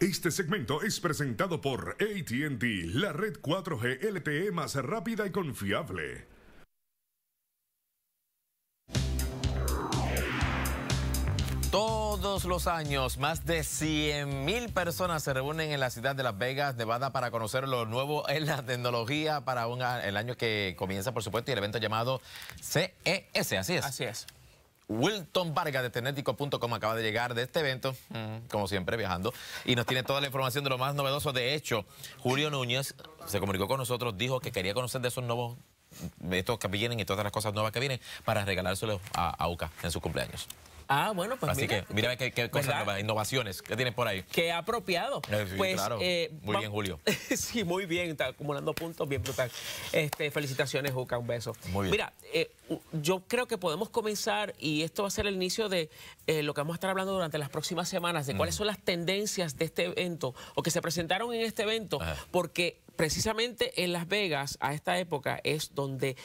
Este segmento es presentado por ATT, la red 4G LTE más rápida y confiable. Todos los años, más de 100 mil personas se reúnen en la ciudad de Las Vegas, Nevada, para conocer lo nuevo en la tecnología para el año que comienza, por supuesto, y el evento llamado CES, así es. Así es. Wilton Vargas de Tenetico.com acaba de llegar de este evento, mm, como siempre, viajando, y nos tiene toda la información de lo más novedoso. De hecho, Julio Núñez se comunicó con nosotros, dijo que quería conocer de esos nuevos, de estos que vienen y todas las cosas nuevas que vienen, para regalárselos a, a UCA en su cumpleaños. Ah, bueno, pues Así que mira eh, qué, cosas nuevas, innovaciones que tienes por ahí. Qué apropiado. Eh, pues, eh, muy bien, Julio. sí, muy bien, está acumulando puntos, bien brutal. Este, felicitaciones, Juca, un beso. Muy bien. Mira, yo creo que podemos comenzar, y esto va a ser el inicio de lo que vamos a estar hablando durante las próximas semanas, de cuáles mm. son las tendencias de este evento, o que se presentaron en este evento, porque precisamente en Las Vegas, a esta época, es donde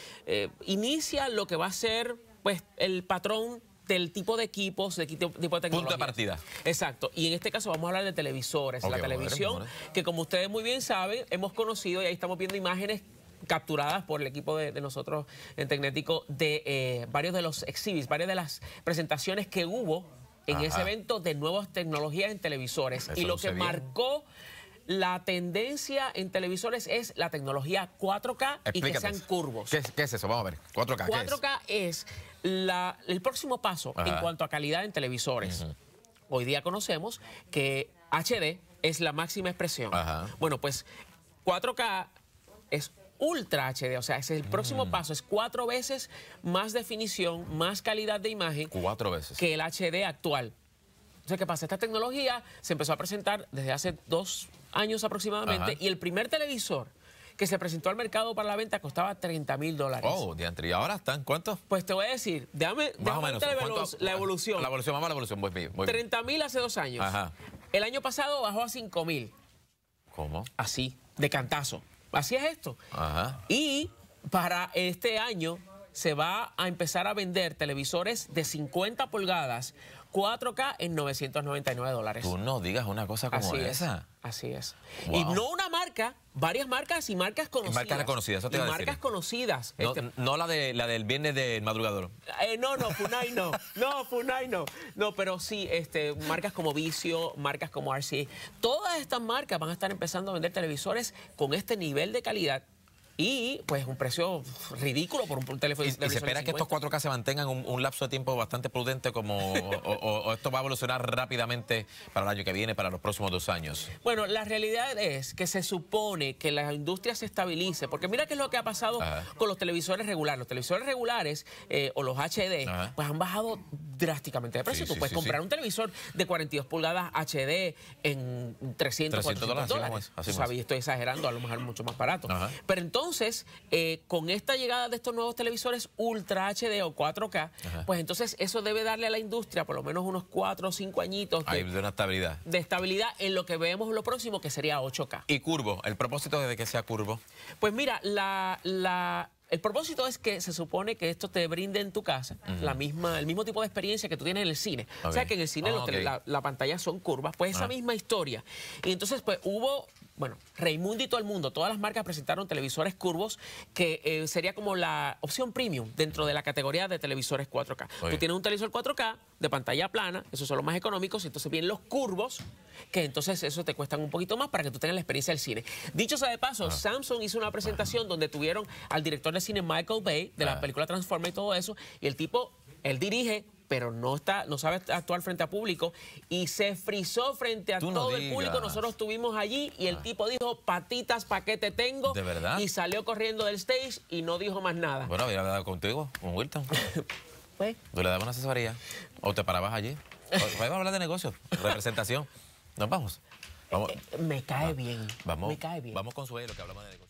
inicia lo que va a ser pues, el patrón del tipo de equipos, de tipo, de tecnología. Punto de partida. Exacto. Y en este caso vamos a hablar de televisores. la televisión, que como ustedes muy bien saben, hemos conocido y ahí estamos viendo imágenes capturadas por el equipo de, nosotros en Tecnético de eh, varios de los exhibits, varias de las presentaciones que hubo en ese evento de nuevas tecnologías en televisores. y lo que marcó la tendencia en televisores es la tecnología 4K y que sean curvos. ¿Qué, es eso? Vamos a ver. 4K. 4K es, el próximo paso en cuanto a calidad en televisores. Hoy día conocemos que HD es la máxima expresión. Bueno, pues 4K es Ultra HD, o sea, es el próximo mm. paso, es cuatro veces más definición, más calidad de imagen. Cuatro veces. Que el HD actual. Entonces, ¿qué pasa? Esta tecnología se empezó a presentar desde hace dos años aproximadamente y el primer televisor que se presentó al mercado para la venta costaba 30 mil dólares. Oh, diantre. ¿Y ahora están cuántos? Pues te voy a decir, déjame, más la evolución. La evolución, vamos a la evolución. Voy, 30 mil hace dos años. Ajá. El año pasado bajó a 5 mil. ¿Cómo? Así, de cantazo. Así es esto. Ajá. Y para este año se va a empezar a vender televisores de 50 pulgadas 4K en 999 dólares. Tú no digas una cosa como esa. así es. Y no una marca, varias marcas y marcas conocidas. marcas reconocidas, eso te marcas conocidas. Este no, la, de, la del viernes del madrugador. Eh, no, no, Funai no. no, Funai no. No, pero sí, este, marcas como Vicio, marcas como RC. Todas estas marcas van a estar empezando a vender televisores con este nivel de calidad y pues un precio ridículo por un, teléfono. y se espera que estos 4K se mantengan un, lapso de tiempo bastante prudente como o, esto va a evolucionar rápidamente para el año que viene, para los próximos dos años. Bueno, la realidad es que se supone que la industria se estabilice, porque mira qué es lo que ha pasado con los televisores regulares. Los televisores regulares eh, o los HD, pues han bajado drásticamente de precio. tú puedes comprar un televisor de 42 pulgadas HD en 300, dólares. estoy exagerando, a lo mejor mucho más barato. Pero entonces, eh, con esta llegada de estos nuevos televisores Ultra HD o 4K, pues entonces eso debe darle a la industria por lo menos unos 4 o 5 añitos de, una estabilidad. de estabilidad en lo que vemos lo próximo, que sería 8K. ¿Y curvo? ¿El propósito de que sea curvo? Pues mira, la el propósito es que se supone que esto te brinde en tu casa la misma, el mismo tipo de experiencia que tú tienes en el cine. O sea que en el cine ah, la, pantalla son curvas, pues esa ah. misma historia. Y entonces, pues hubo bueno, Raimundo y todo el mundo, todas las marcas presentaron televisores curvos que eh, sería como la opción premium dentro de la categoría de televisores 4K. Tú tienes un televisor 4K de pantalla plana, esos son los más económicos, y entonces vienen los curvos, que entonces eso te cuestan un poquito más para que tú tengas la experiencia del cine. Dicho sea de paso, ah. Samsung hizo una presentación ah. donde tuvieron al director de cine Michael Bay, de la ah. película Transformer y todo eso, y el tipo, él dirige, pero no está, no sabe actuar frente a público y se frizó frente a todo el público. Nosotros estuvimos allí y el ah. tipo dijo, patitas, ¿pa' qué te tengo? ¿De verdad? Y salió corriendo del stage y no dijo más nada. Bueno, había hablado contigo, con Wilton. Pues. le dabas una asesoría o te parabas allí. Pues, vamos a hablar de negocios, representación. Nos vamos. Eh, eh, me cae bien. Vamos, me cae bien. Vamos con suelo que hablamos de negocios.